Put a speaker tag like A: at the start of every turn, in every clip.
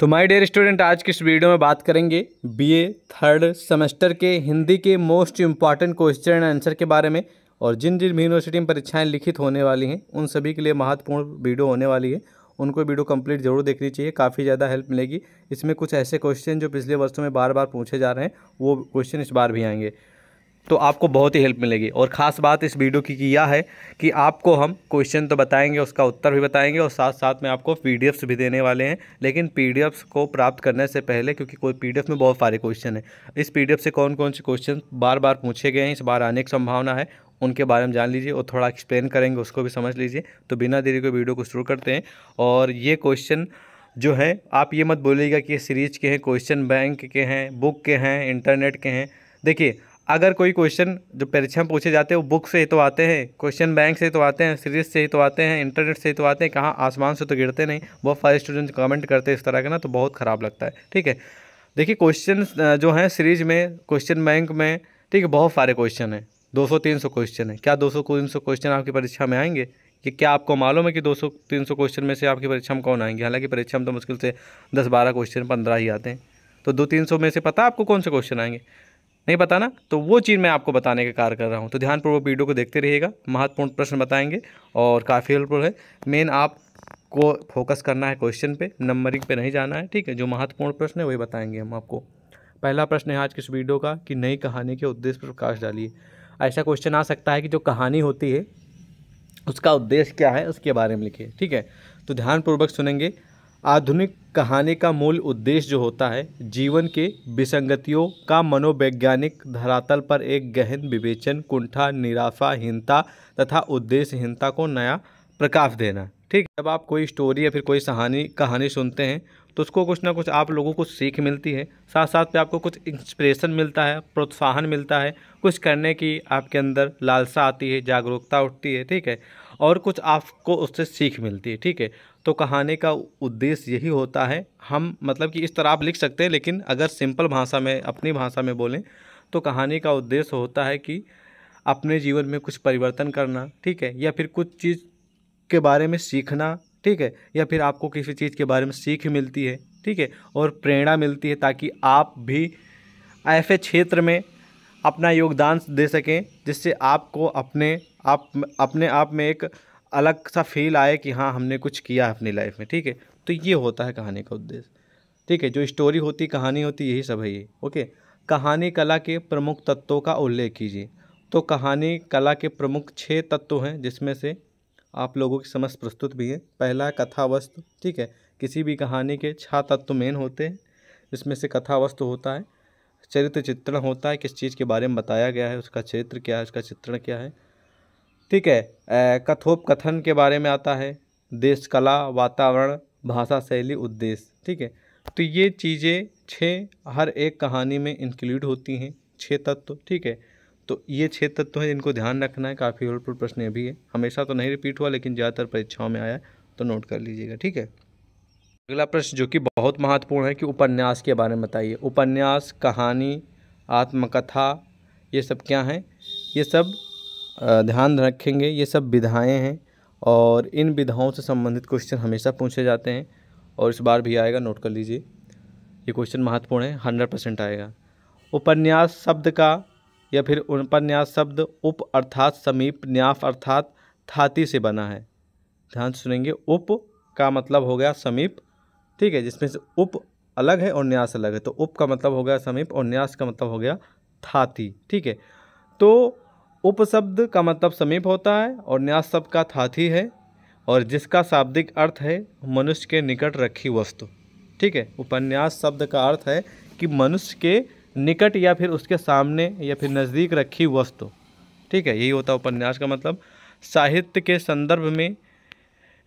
A: तो my dear student आज की इस वीडियो में बात करेंगे बीए थर्ड सेमेस्टर के हिंदी के most important question and answer के बारे में और जिन जिन यूनिवर्सिटी में परीक्षाएं लिखित होने वाली हैं उन सभी के लिए महत्वपूर्ण वीडियो होने वाली है उनको वीडियो कंप्लीट जरूर देखनी चाहिए काफ़ी ज़्यादा हेल्प मिलेगी इसमें कुछ ऐसे क्वेश्चन जो पिछले वर्षों में बार बार पूछे जा रहे हैं वो क्वेश्चन इस बार भी आएंगे तो आपको बहुत ही हेल्प मिलेगी और ख़ास बात इस वीडियो की यह है कि आपको हम क्वेश्चन तो बताएंगे उसका उत्तर भी बताएंगे और साथ साथ में आपको पी भी देने वाले हैं लेकिन पी को प्राप्त करने से पहले क्योंकि कोई पी में बहुत सारे क्वेश्चन हैं इस पी से कौन कौन से क्वेश्चन बार बार पूछे गए हैं इस बार आने की संभावना है उनके बारे में जान लीजिए और थोड़ा एक्सप्लेन करेंगे उसको भी समझ लीजिए तो बिना देरी के वीडियो को शुरू करते हैं और ये क्वेश्चन जो है आप ये मत बोलिएगा कि ये सीरीज के हैं क्वेश्चन बैंक के हैं बुक के हैं इंटरनेट के हैं देखिए अगर कोई क्वेश्चन जो परीक्षा में पूछे जाते हैं वो बुक से ही तो आते हैं क्वेश्चन बैंक से तो आते हैं सीरीज से ही तो आते हैं इंटरनेट तो से ही तो आते हैं कहाँ आसमान से तो गिरते नहीं वो फर्स्ट स्टूडेंट कमेंट करते हैं इस तरह के ना तो बहुत ख़राब लगता है ठीक है देखिए क्वेश्चन जो हैं सीरीज में क्वेश्चन बैंक में ठीक है बहुत सारे क्वेश्चन हैं दो सौ तीन सौ क्वेश्चन है क्या दो सौ तीन सौ क्वेश्चन आपकी परीक्षा में आएंगे कि क्या आपको मालूम है कि दो सौ तीन सौ क्वेश्चन में से आपकी परीक्षा में कौन आएंगे हालांकि परीक्षा में तो मुश्किल से दस बारह क्वेश्चन पंद्रह ही आते हैं तो दो तीन सौ में से पता आपको कौन से क्वेश्चन आएंगे नहीं पता ना तो वो चीज़ मैं आपको बताने का कार्य कर रहा हूँ तो ध्यानपूर्वक वीडियो को देखते रहिएगा महत्वपूर्ण प्रश्न बताएंगे और काफ़ी हेल्पफुल है मेन आप को फोकस करना है क्वेश्चन पे नंबरिंग पे नहीं जाना है ठीक है जो महत्वपूर्ण प्रश्न है वही बताएंगे हम आपको पहला प्रश्न है आज किस वीडियो का कि नई कहानी के उद्देश्य पर प्रकाश डालिए ऐसा क्वेश्चन आ सकता है कि जो कहानी होती है उसका उद्देश्य क्या है उसके बारे में लिखिए ठीक है तो ध्यानपूर्वक सुनेंगे आधुनिक कहानी का मूल उद्देश्य जो होता है जीवन के विसंगतियों का मनोवैज्ञानिक धरातल पर एक गहन विवेचन कुंठा निराशाहीनता तथा उद्देश्यहीनता को नया प्रकाश देना ठीक जब आप कोई स्टोरी या फिर कोई कहानी कहानी सुनते हैं तो उसको कुछ ना कुछ आप लोगों को सीख मिलती है साथ साथ में आपको कुछ इंस्पिरेशन मिलता है प्रोत्साहन मिलता है कुछ करने की आपके अंदर लालसा आती है जागरूकता उठती है ठीक है और कुछ आपको उससे सीख मिलती है ठीक है तो कहानी का उद्देश्य यही होता है हम मतलब कि इस तरह आप लिख सकते हैं लेकिन अगर सिंपल भाषा में अपनी भाषा में बोलें तो कहानी का उद्देश्य होता है कि अपने जीवन में कुछ परिवर्तन करना ठीक है या फिर कुछ चीज़ के बारे में सीखना ठीक है या फिर आपको किसी चीज़ के बारे में सीख मिलती है ठीक है और प्रेरणा मिलती है ताकि आप भी ऐसे क्षेत्र में अपना योगदान दे सकें जिससे आपको अपने आप अपने आप में एक अलग सा फील आए कि हाँ हमने कुछ किया है अपनी लाइफ में ठीक है तो ये होता है कहानी का उद्देश्य ठीक है जो स्टोरी होती कहानी होती यही सब है ये ओके कहानी कला के प्रमुख तत्वों का उल्लेख कीजिए तो कहानी कला के प्रमुख छः तत्व हैं जिसमें से आप लोगों की समझ प्रस्तुत भी है पहला कथा वस्तु ठीक है किसी भी कहानी के छः तत्व मेन होते हैं जिसमें से कथा वस्तु होता है चरित्र चित्रण होता है किस चीज़ के बारे में बताया गया है उसका चरित्र क्या है उसका चित्रण क्या है ठीक है कथोप कथन के बारे में आता है देश कला वातावरण भाषा शैली उद्देश्य ठीक है तो ये चीज़ें छः हर एक कहानी में इंक्लूड होती हैं छः तत्व ठीक है तो ये छः तत्व हैं जिनको ध्यान रखना है काफ़ी हेल्पफुल प्रश्न ये भी है हमेशा तो नहीं रिपीट हुआ लेकिन ज़्यादातर परीक्षाओं में आया तो नोट कर लीजिएगा ठीक है अगला प्रश्न जो कि बहुत महत्वपूर्ण है कि उपन्यास के बारे में बताइए उपन्यास कहानी आत्मकथा ये सब क्या हैं ये सब ध्यान रखेंगे ये सब विधाएँ हैं और इन विधाओं से संबंधित क्वेश्चन हमेशा पूछे जाते हैं और इस बार भी आएगा नोट कर लीजिए ये क्वेश्चन महत्वपूर्ण है हंड्रेड परसेंट आएगा उपन्यास शब्द का या फिर उपन्यास शब्द उप अर्थात समीप न्याफ अर्थात थाती से बना है ध्यान सुनेंगे उप का मतलब हो गया समीप ठीक है जिसमें से उप अलग है और न्यास अलग है तो उप का मतलब हो गया समीप और न्यास का मतलब हो गया थाती ठीक है तो उपशब्द का मतलब समीप होता है और न्यास शब्द का थाथी है और जिसका शाब्दिक अर्थ है मनुष्य के निकट रखी वस्तु ठीक है उपन्यास शब्द का अर्थ है कि मनुष्य के निकट या फिर उसके सामने या फिर नज़दीक रखी वस्तु ठीक है यही होता है उपन्यास का मतलब साहित्य के संदर्भ में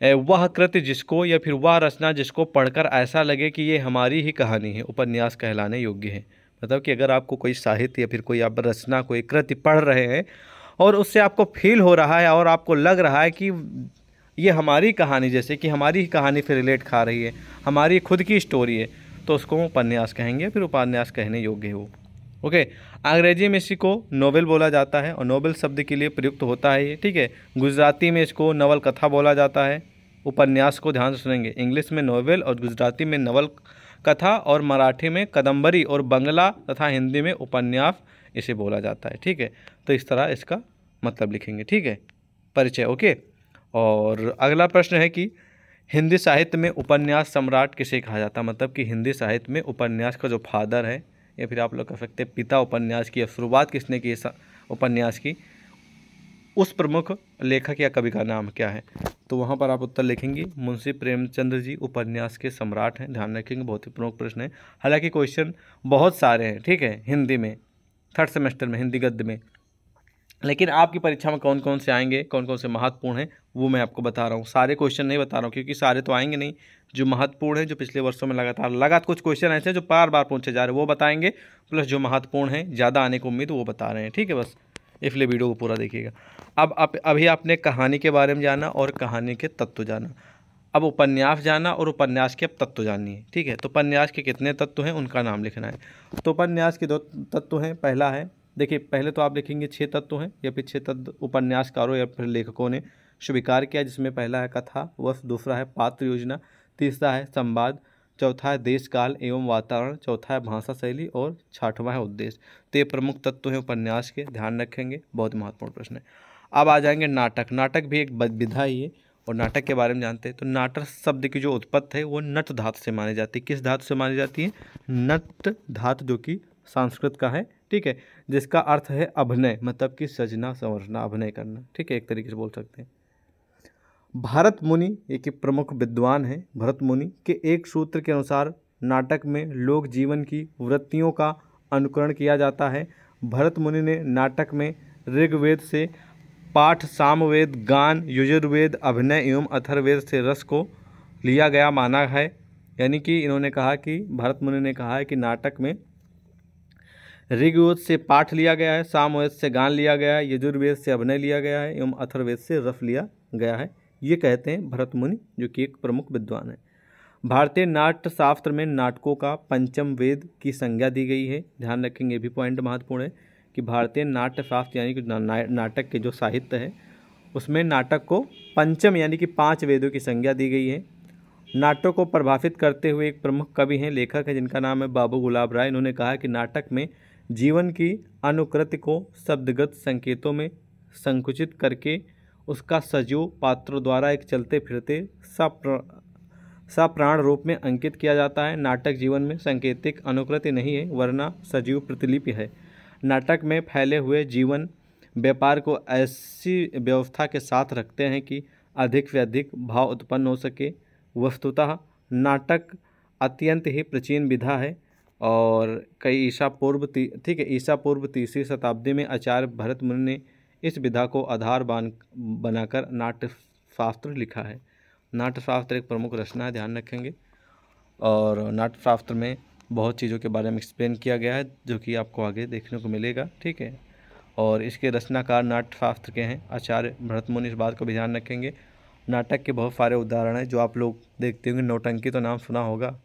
A: वह कृत्य जिसको या फिर वह रचना जिसको पढ़कर ऐसा लगे कि ये हमारी ही कहानी है उपन्यास कहलाने योग्य है मतलब कि अगर आपको कोई साहित्य या फिर कोई आप रचना कोई कृत्य पढ़ रहे हैं और उससे आपको फील हो रहा है और आपको लग रहा है कि ये हमारी कहानी जैसे कि हमारी ही कहानी फिर रिलेट खा रही है हमारी खुद की स्टोरी है तो उसको उपन्यास कहेंगे फिर उपन्यास कहने योग्य है वो ओके अंग्रेजी में इसी को नोवेल बोला जाता है और नोवेल शब्द के लिए प्रयुक्त होता है ये ठीक है गुजराती में इसको नवल कथा बोला जाता है उपन्यास को ध्यान से सुनेंगे इंग्लिश में नोवेल और गुजराती में नवल कथा और मराठी में कदम्बरी और बंगला तथा हिंदी में उपन्यास इसे बोला जाता है ठीक है तो इस तरह इसका मतलब लिखेंगे ठीक है परिचय ओके और अगला प्रश्न है कि हिंदी साहित्य में उपन्यास सम्राट किसे कहा जाता है मतलब कि हिंदी साहित्य में उपन्यास का जो फादर है या फिर आप लोग कह सकते हैं पिता उपन्यास की या शुरुआत किसने की उपन्यास की उस प्रमुख लेखक या कवि का नाम क्या है तो वहाँ पर आप उत्तर लिखेंगे मुंशी प्रेमचंद्र जी उपन्यास के सम्राट हैं ध्यान रखेंगे बहुत ही प्रमुख प्रश्न है हालांकि क्वेश्चन बहुत सारे हैं ठीक है हिंदी में थर्ड सेमेस्टर में हिंदी गद्य में लेकिन आपकी परीक्षा में कौन कौन से आएंगे कौन कौन से महत्वपूर्ण हैं वो मैं आपको बता रहा हूँ सारे क्वेश्चन नहीं बता रहा हूँ क्योंकि सारे तो आएंगे नहीं जो महत्वपूर्ण हैं जो पिछले वर्षों में लगातार लगातार कुछ क्वेश्चन ऐसे हैं जो बार बार पूछे जा रहे हैं वो बताएंगे प्लस जो महत्वपूर्ण है ज़्यादा आने की उम्मीद वो बता रहे हैं ठीक है बस इसलिए वीडियो को पूरा देखिएगा अब आप अभी आपने कहानी के बारे में जाना और कहानी के तत्व जाना अब उपन्यास जाना और उपन्यास के अब तत्व जाननी है ठीक है तो उपन्यास के कितने तत्व हैं उनका नाम लिखना है तो उपन्यास के दो तत्व हैं पहला है देखिए पहले तो आप लिखेंगे छः तत्व हैं या फिर छः तत्व उपन्यासकारों या फिर लेखकों ने स्वीकार किया जिसमें पहला है कथा वस दूसरा है पात्र योजना तीसरा है संवाद चौथा है देश काल एवं वातावरण चौथा है भाषा शैली और छठवां है उद्देश्य तो ये प्रमुख तत्व हैं उपन्यास के ध्यान रखेंगे बहुत महत्वपूर्ण प्रश्न है अब आ जाएंगे नाटक नाटक भी एक विधा ही है और नाटक के बारे में जानते हैं तो नाटक शब्द की जो उत्पत्ति है वो नट धातु से मानी जाती है किस धातु से मानी जाती है नट धातु जो कि संस्कृत का है ठीक है जिसका अर्थ है अभिनय मतलब कि सजना संवरना अभिनय करना ठीक है एक तरीके से बोल सकते हैं भरत मुनि एक प्रमुख विद्वान हैं भरत मुनि के एक सूत्र के अनुसार नाटक में लोक जीवन की वृत्तियों का अनुकरण किया जाता है भरत मुनि ने नाटक में ऋग्वेद से पाठ सामवेद गान यजुर्वेद अभिनय एवं अथर्वेद से रस को लिया गया माना है यानी कि इन्होंने कहा कि भरत मुनि ने कहा है कि नाटक में ऋग्वेद से पाठ लिया गया है सामवेद से गान लिया गया है यजुर्वेद से अभिनय लिया गया है एवं अथर्वेद से रस लिया गया है ये कहते हैं भरत मुनि जो कि एक प्रमुख विद्वान है भारतीय नाट्य शास्त्र में नाटकों का पंचम वेद की संज्ञा दी गई है ध्यान रखेंगे भी पॉइंट महत्वपूर्ण है कि भारतीय नाट्य शास्त्र यानी कि ना, नाटक के जो साहित्य है उसमें नाटक को पंचम यानी कि पांच वेदों की संज्ञा दी गई है नाटक को प्रभावित करते हुए एक प्रमुख कवि हैं लेखक हैं जिनका नाम है बाबू गुलाब राय इन्होंने कहा कि नाटक में जीवन की अनुकृति को शब्दगत संकेतों में संकुचित करके उसका सजीव पात्रों द्वारा एक चलते फिरते सा प्राण रूप में अंकित किया जाता है नाटक जीवन में सांकेतिक अनुकृति नहीं है वरना सजीव प्रतिलिपि है नाटक में फैले हुए जीवन व्यापार को ऐसी व्यवस्था के साथ रखते हैं कि अधिक से अधिक भाव उत्पन्न हो सके वस्तुतः नाटक अत्यंत ही प्राचीन विधा है और कई ईसा पूर्व ठीक है ईसा पूर्व तीसरी शताब्दी में आचार्य भरत मुनि ने इस विधा को आधार बान बनाकर नाट्यशास्त्र लिखा है नाट्यशास्त्र एक प्रमुख रचना है ध्यान रखेंगे और नाट्यशास्त्र में बहुत चीज़ों के बारे में एक्सप्लेन किया गया है जो कि आपको आगे देखने को मिलेगा ठीक है और इसके रचनाकार नाट्यशास्त्र के हैं आचार्य भरत मुनि इस बात को भी ध्यान रखेंगे नाटक के बहुत सारे उदाहरण हैं जो आप लोग देखते होंगे नौटंकी तो नाम सुना होगा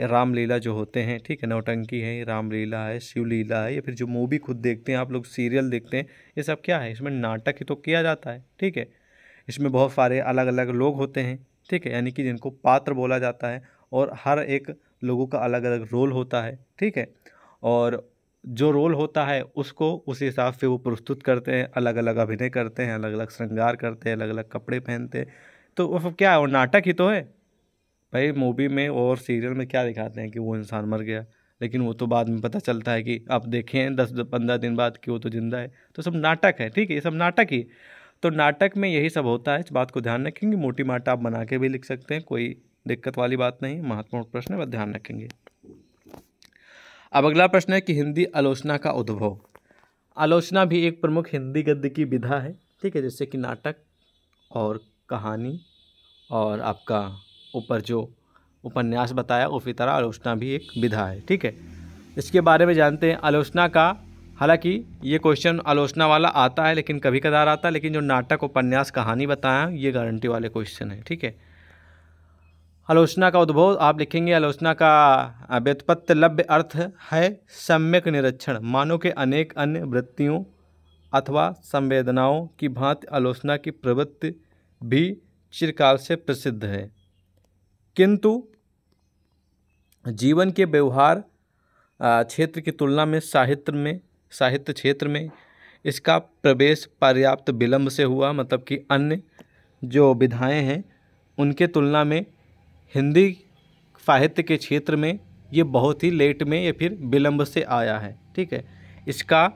A: रामलीला जो होते हैं ठीक है नौटंकी है रामलीला है शिवलीला है या फिर जो मूवी खुद देखते हैं आप लोग सीरियल देखते हैं ये सब क्या है इसमें नाटक ही तो किया जाता है ठीक है इसमें बहुत सारे अलग अलग लोग होते हैं ठीक है यानी कि जिनको पात्र बोला जाता है और हर एक लोगों का अलग अलग रोल होता है ठीक है और जो रोल होता है उसको उस हिसाब से वो प्रस्तुत करते हैं अलग अलग अभिनय करते हैं अलग अलग श्रृंगार करते हैं अलग अलग कपड़े पहनते हैं तो वो क्या है वो नाटक ही तो है भाई मूवी में और सीरियल में क्या दिखाते हैं कि वो इंसान मर गया लेकिन वो तो बाद में पता चलता है कि आप देखें दस पंद्रह दिन बाद कि वो तो ज़िंदा है तो सब नाटक है ठीक है ये सब नाटक ही तो नाटक में यही सब होता है इस बात को ध्यान रखेंगे मोटी माटा आप बना के भी लिख सकते हैं कोई दिक्कत वाली बात नहीं महत्वपूर्ण प्रश्न है बस ध्यान रखेंगे अब अगला प्रश्न है कि हिंदी आलोचना का उद्भव आलोचना भी एक प्रमुख हिंदी गद्य की विधा है ठीक है जैसे कि नाटक और कहानी और आपका ऊपर जो उपन्यास बताया उसी तरह आलोचना भी एक विधा है ठीक है इसके बारे में जानते हैं आलोचना का हालांकि ये क्वेश्चन आलोचना वाला आता है लेकिन कभी कदार आता है लेकिन जो नाटक उपन्यास कहानी बताया ये गारंटी वाले क्वेश्चन है ठीक है आलोचना का उद्भव आप लिखेंगे आलोचना का व्युत्पत्त लभ्य अर्थ है सम्यक निरीक्षण मानव के अनेक अन्य वृत्तियों अथवा संवेदनाओं की भांति आलोचना की प्रवृत्ति भी चिरकाल से प्रसिद्ध है किंतु जीवन के व्यवहार क्षेत्र की तुलना में साहित्य में साहित्य क्षेत्र में इसका प्रवेश पर्याप्त विलंब से हुआ मतलब कि अन्य जो विधाएँ हैं उनके तुलना में हिंदी साहित्य के क्षेत्र में ये बहुत ही लेट में या फिर विलंब से आया है ठीक है इसका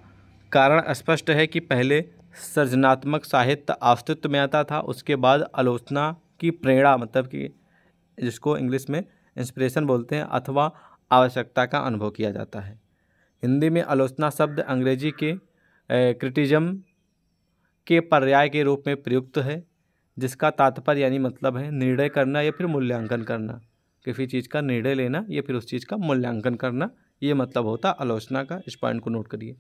A: कारण स्पष्ट है कि पहले सृजनात्मक साहित्य अस्तित्व में आता था उसके बाद आलोचना की प्रेरणा मतलब कि जिसको इंग्लिश में इंस्पिरेशन बोलते हैं अथवा आवश्यकता का अनुभव किया जाता है हिंदी में आलोचना शब्द अंग्रेजी के क्रिटिजम के पर्याय के रूप में प्रयुक्त है जिसका तात्पर्य यानी मतलब है निर्णय करना या फिर मूल्यांकन करना किसी चीज़ का निर्णय लेना या फिर उस चीज़ का मूल्यांकन करना ये मतलब होता आलोचना का इस पॉइंट को नोट करिए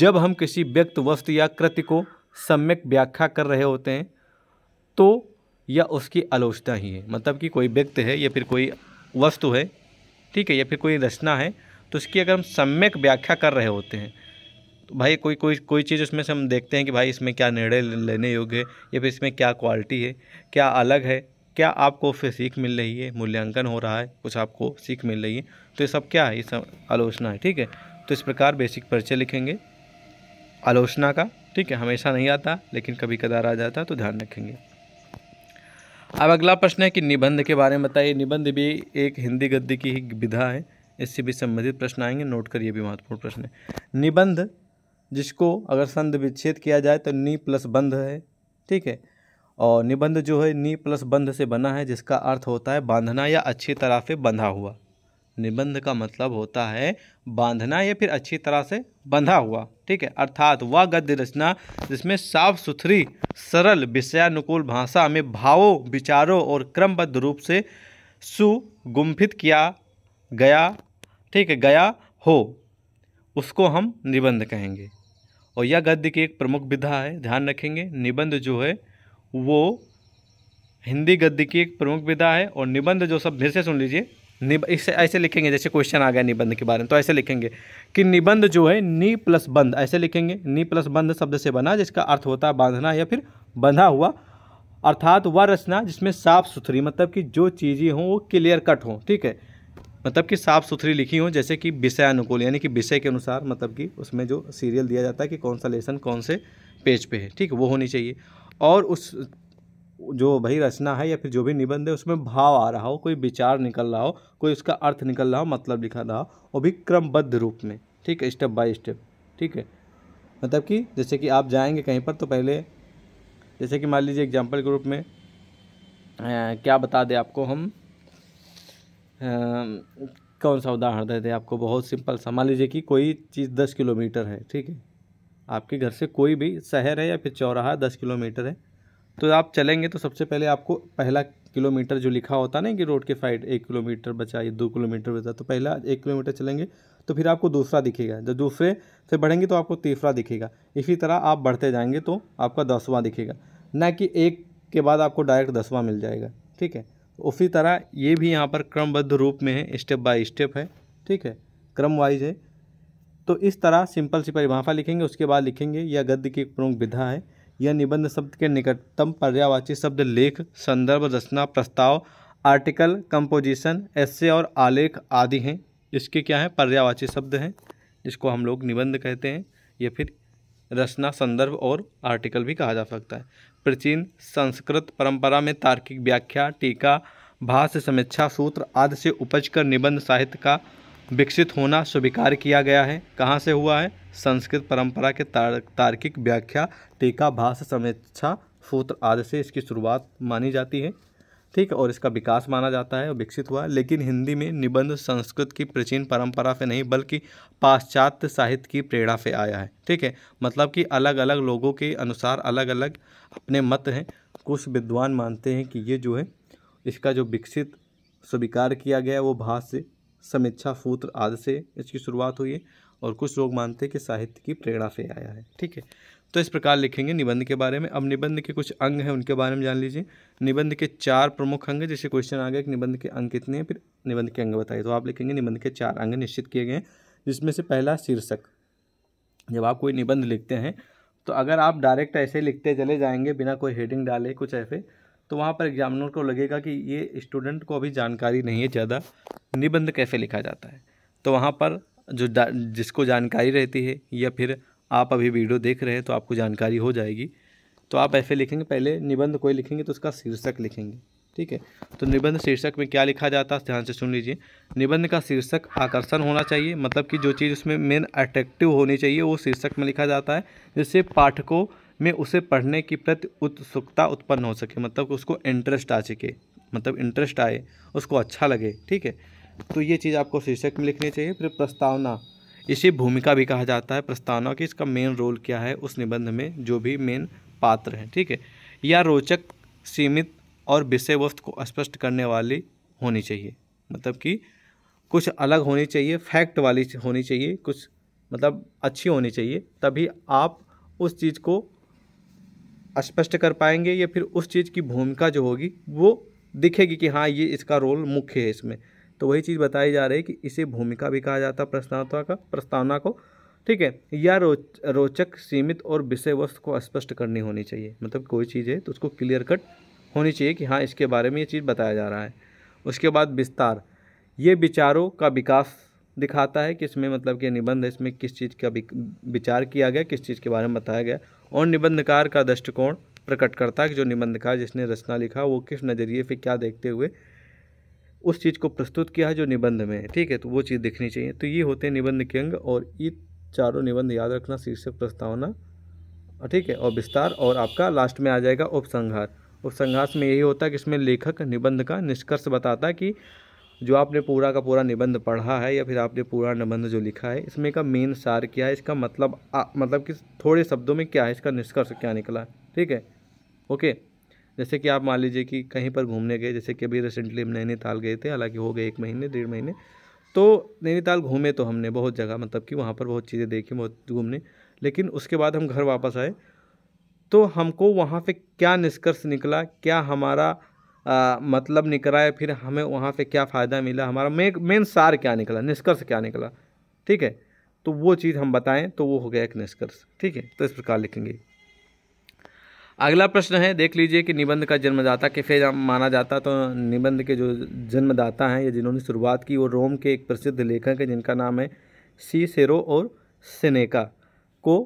A: जब हम किसी व्यक्त वस्तु या कृति को सम्यक व्याख्या कर रहे होते हैं तो या उसकी आलोचना ही है मतलब कि कोई व्यक्ति है या फिर कोई वस्तु है ठीक है या फिर कोई रचना है तो उसकी अगर हम सम्यक व्याख्या कर रहे होते हैं तो भाई कोई कोई कोई चीज़ उसमें से हम देखते हैं कि भाई इसमें क्या निर्णय लेने योग्य है या फिर इसमें क्या क्वालिटी है क्या अलग है क्या आपको फिर सीख मिल रही है मूल्यांकन हो रहा है कुछ आपको सीख मिल रही है तो ये सब क्या है ये सब आलोचना है ठीक है तो इस प्रकार बेसिक परिचय लिखेंगे आलोचना का ठीक है हमेशा नहीं आता लेकिन कभी कदार आ जाता तो ध्यान रखेंगे अब अगला प्रश्न है कि निबंध के बारे में बताइए निबंध भी एक हिंदी गद्य की ही विधा है इससे भी संबंधित प्रश्न आएंगे नोट करिए भी महत्वपूर्ण प्रश्न है निबंध जिसको अगर संध विच्छेद किया जाए तो नी प्लस बंध है ठीक है और निबंध जो है नी प्लस बंध से बना है जिसका अर्थ होता है बांधना या अच्छी तरह से बंधा हुआ निबंध का मतलब होता है बांधना या फिर अच्छी तरह से बंधा हुआ ठीक है अर्थात वह गद्य रचना जिसमें साफ सुथरी सरल विषयानुकूल भाषा में भावों विचारों और क्रमबद्ध रूप से सुगुम्फित किया गया ठीक है गया हो उसको हम निबंध कहेंगे और यह गद्य की एक प्रमुख विधा है ध्यान रखेंगे निबंध जो है वो हिंदी गद्य की एक प्रमुख विधा है और निबंध जो सब फिर से सुन लीजिए इसे ऐसे लिखेंगे जैसे क्वेश्चन आ गया निबंध के बारे में तो ऐसे लिखेंगे कि निबंध जो है नी प्लस बंध ऐसे लिखेंगे नी प्लस बंध शब्द से बना जिसका अर्थ होता है बांधना या फिर बंधा हुआ अर्थात वह रचना जिसमें साफ सुथरी मतलब कि जो चीज़ें हों वो क्लियर कट हों ठीक है मतलब कि साफ सुथरी लिखी हो जैसे कि विषय अनुकूल यानी कि विषय के अनुसार मतलब कि उसमें जो सीरियल दिया जाता है कि कौन सा लेसन कौन से पेज पे है ठीक वो होनी चाहिए और उस जो भाई रचना है या फिर जो भी निबंध है उसमें भाव आ रहा हो कोई विचार निकल रहा हो कोई उसका अर्थ निकल रहा हो मतलब लिखा रहा हो वो भी क्रमबद्ध रूप में ठीक है स्टेप बाय स्टेप ठीक है मतलब कि जैसे कि आप जाएंगे कहीं पर तो पहले जैसे कि मान लीजिए एग्जाम्पल के रूप में आ, क्या बता दें आपको हम आ, कौन सा उदाहरण दे दें आपको बहुत सिंपल सा मान लीजिए कि कोई चीज़ दस किलोमीटर है ठीक है आपके घर से कोई भी शहर है या फिर चौराहा दस किलोमीटर है तो आप चलेंगे तो सबसे पहले आपको पहला किलोमीटर जो लिखा होता ना कि रोड के साइड एक किलोमीटर बचा या दो किलोमीटर बचा तो पहला एक किलोमीटर चलेंगे तो फिर आपको दूसरा दिखेगा जब दूसरे से बढ़ेंगे तो आपको तीसरा दिखेगा इसी तरह आप बढ़ते जाएंगे तो आपका दसवां दिखेगा ना कि एक के बाद आपको डायरेक्ट दसवां मिल जाएगा ठीक है उसी तरह ये भी यहाँ पर क्रमबद्ध रूप में है स्टेप बाय स्टेप है ठीक है क्रम वाइज है तो इस तरह सिंपल सी परिभाषा लिखेंगे उसके बाद लिखेंगे यह गद्य की एक प्रमुख विधा है यह निबंध शब्द के निकटतम पर्यावाची शब्द लेख संदर्भ रचना प्रस्ताव आर्टिकल कंपोजिशन ऐसे और आलेख आदि हैं इसके क्या हैं पर्यावाची शब्द हैं जिसको हम लोग निबंध कहते हैं या फिर रचना संदर्भ और आर्टिकल भी कहा जा सकता है प्राचीन संस्कृत परंपरा में तार्किक व्याख्या टीका भाष्य समीक्षा सूत्र आदि से उपज कर निबंध साहित्य का विकसित होना स्वीकार किया गया है कहाँ से हुआ है संस्कृत परंपरा के तार, तार्किक व्याख्या टीका भाष समीक्षा सूत्र आदि से इसकी शुरुआत मानी जाती है ठीक है और इसका विकास माना जाता है और विकसित हुआ है लेकिन हिंदी में निबंध संस्कृत की प्राचीन परंपरा से नहीं बल्कि पाश्चात्य साहित्य की प्रेरणा से आया है ठीक है मतलब कि अलग अलग लोगों के अनुसार अलग अलग अपने मत हैं कुछ विद्वान मानते हैं कि ये जो है इसका जो विकसित स्वीकार किया गया वो भाष्य समीक्षा सूत्र आदि से इसकी शुरुआत हुई है और कुछ लोग मानते हैं कि साहित्य की प्रेरणा से आया है ठीक है तो इस प्रकार लिखेंगे निबंध के बारे में अब निबंध के कुछ अंग हैं उनके बारे में जान लीजिए निबंध के चार प्रमुख अंग जैसे क्वेश्चन आ गया कि निबंध के अंग कितने हैं फिर निबंध के अंग बताइए तो आप लिखेंगे निबंध के चार अंग निश्चित किए गए हैं जिसमें से पहला शीर्षक जब आप कोई निबंध लिखते हैं तो अगर आप डायरेक्ट ऐसे लिखते चले जाएंगे बिना कोई हेडिंग डाले कुछ ऐसे तो वहाँ पर एग्जामिनर को लगेगा कि ये स्टूडेंट को अभी जानकारी नहीं है ज़्यादा निबंध कैसे लिखा जाता है तो वहाँ पर जो जिसको जानकारी रहती है या फिर आप अभी वीडियो देख रहे हैं तो आपको जानकारी हो जाएगी तो आप ऐसे लिखेंगे पहले निबंध कोई लिखेंगे तो उसका शीर्षक लिखेंगे ठीक है तो निबंध शीर्षक में क्या लिखा जाता है ध्यान से सुन लीजिए निबंध का शीर्षक आकर्षण होना चाहिए मतलब कि जो चीज़ उसमें मेन अट्रैक्टिव होनी चाहिए वो शीर्षक में लिखा जाता है जिससे पाठकों में उसे पढ़ने की प्रति उत्सुकता उत्पन्न हो सके मतलब उसको इंटरेस्ट आ सके मतलब इंटरेस्ट आए उसको अच्छा लगे ठीक है तो ये चीज़ आपको शीर्षक में लिखनी चाहिए फिर प्रस्तावना इसे भूमिका भी कहा जाता है प्रस्तावना कि इसका मेन रोल क्या है उस निबंध में जो भी मेन पात्र हैं ठीक है या रोचक सीमित और विषय वस्तु को स्पष्ट करने वाली होनी चाहिए मतलब कि कुछ अलग होनी चाहिए फैक्ट वाली होनी चाहिए कुछ मतलब अच्छी होनी चाहिए तभी आप उस चीज़ को स्पष्ट कर पाएंगे या फिर उस चीज़ की भूमिका जो होगी वो दिखेगी कि हाँ ये इसका रोल मुख्य है इसमें तो वही चीज़ बताई जा रही है कि इसे भूमिका भी कहा जाता है प्रस्तावना का प्रस्तावना को ठीक है या रोच रोचक सीमित और विषय वस्तु को स्पष्ट करनी होनी चाहिए मतलब कोई चीज़ है तो उसको क्लियर कट होनी चाहिए कि हाँ इसके बारे में ये चीज़ बताया जा रहा है उसके बाद विस्तार ये विचारों का विकास दिखाता है कि इसमें मतलब कि निबंध इसमें किस चीज़ का विचार किया गया किस चीज़ के बारे में बताया गया और निबंधकार का दृष्टिकोण प्रकट करता है कि जो निबंधकार जिसने रचना लिखा वो किस नज़रिए से क्या देखते हुए उस चीज़ को प्रस्तुत किया है जो निबंध में है ठीक है तो वो चीज़ दिखनी चाहिए तो ये होते हैं निबंध के अंग और ये चारों निबंध याद रखना शीर्षक प्रस्तावना ठीक है और विस्तार और आपका लास्ट में आ जाएगा उपसंहार उपसंघास में यही होता है कि इसमें लेखक निबंध का निष्कर्ष बताता है कि जो आपने पूरा का पूरा निबंध पढ़ा है या फिर आपने पूरा निबंध जो लिखा है इसमें का मेन सार क्या है इसका मतलब आ, मतलब कि थोड़े शब्दों में क्या है इसका निष्कर्ष क्या निकला है ठीक है ओके जैसे कि आप मान लीजिए कि कहीं पर घूमने गए जैसे कि अभी रिसेंटली हम नैनीताल गए थे हालांकि हो गए एक महीने डेढ़ महीने तो नैनीताल घूमे तो हमने बहुत जगह मतलब कि वहाँ पर बहुत चीज़ें देखी बहुत घूमने लेकिन उसके बाद हम घर वापस आए तो हमको वहाँ पर क्या निष्कर्ष निकला क्या हमारा आ, मतलब निकला है फिर हमें वहाँ पर क्या फ़ायदा मिला हमारा मेन मेन सार क्या निकला निष्कर्ष क्या निकला ठीक है तो वो चीज़ हम बताएं तो वो हो गया एक निष्कर्ष ठीक है तो इस प्रकार लिखेंगे अगला प्रश्न है देख लीजिए कि निबंध का जन्मदाता किसे माना जाता तो निबंध के जो जन्मदाता हैं या जिन्होंने शुरुआत की वो रोम के एक प्रसिद्ध लेखक हैं जिनका नाम है सी सेरो और सिनेका को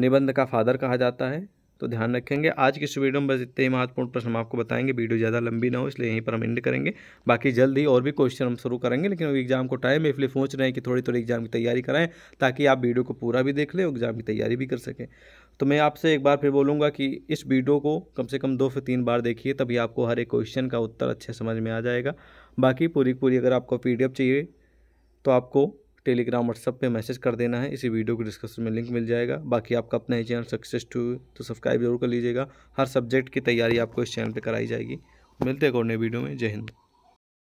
A: निबंध का फादर कहा जाता है तो ध्यान रखेंगे आज की इस वीडियो में बस इतने ही महत्वपूर्ण प्रश्न हम आपको बताएंगे वीडियो ज़्यादा लंबी ना हो इसलिए यहीं पर हम एंड करेंगे बाकी जल्द ही और भी क्वेश्चन हम शुरू करेंगे लेकिन एग्जाम को टाइम है इसलिए सोच रहे हैं कि थोड़ी थोड़ी एग्जाम की तैयारी कराएं ताकि आप वीडियो को पूरा भी देख लें एग्जाम की तैयारी भी कर सकें तो मैं आपसे एक बार फिर बोलूँगा कि इस वीडियो को कम से कम दो से तीन बार देखिए तभी आपको हर एक क्वेश्चन का उत्तर अच्छे समझ में आ जाएगा बाकी पूरी पूरी अगर आपको पी चाहिए तो आपको टेलीग्राम व्हाट्सअप पे मैसेज कर देना है इसी वीडियो को डिस्क्रिप्शन में लिंक मिल जाएगा बाकी आपका अपना ही चैनल सक्सेस टू तो सब्सक्राइब जरूर कर लीजिएगा हर सब्जेक्ट की तैयारी आपको इस चैनल पर कराई जाएगी मिलते हैं और नए वीडियो में जय हिंद